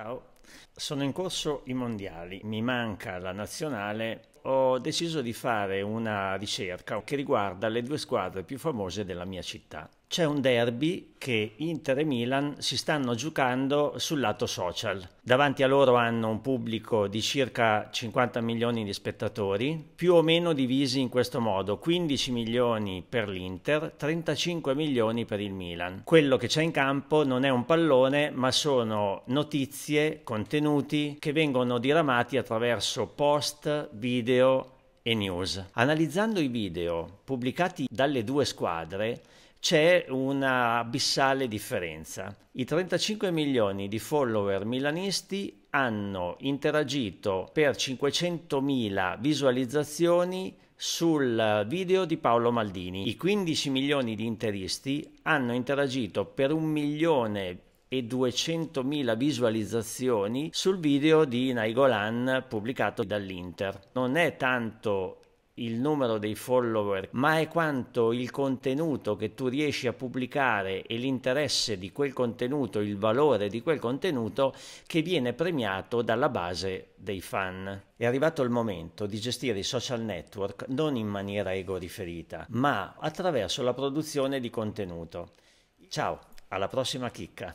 Ciao, sono in corso i mondiali, mi manca la nazionale, ho deciso di fare una ricerca che riguarda le due squadre più famose della mia città c'è un derby che Inter e Milan si stanno giocando sul lato social. Davanti a loro hanno un pubblico di circa 50 milioni di spettatori, più o meno divisi in questo modo, 15 milioni per l'Inter, 35 milioni per il Milan. Quello che c'è in campo non è un pallone, ma sono notizie, contenuti che vengono diramati attraverso post, video e news. Analizzando i video pubblicati dalle due squadre, c'è una abissale differenza. I 35 milioni di follower milanisti hanno interagito per 500.000 visualizzazioni sul video di Paolo Maldini. I 15 milioni di interisti hanno interagito per un milione e 200.000 visualizzazioni sul video di Naigolan pubblicato dall'Inter. Non è tanto il numero dei follower, ma è quanto il contenuto che tu riesci a pubblicare e l'interesse di quel contenuto, il valore di quel contenuto che viene premiato dalla base dei fan. È arrivato il momento di gestire i social network non in maniera ego-riferita, ma attraverso la produzione di contenuto. Ciao, alla prossima chicca!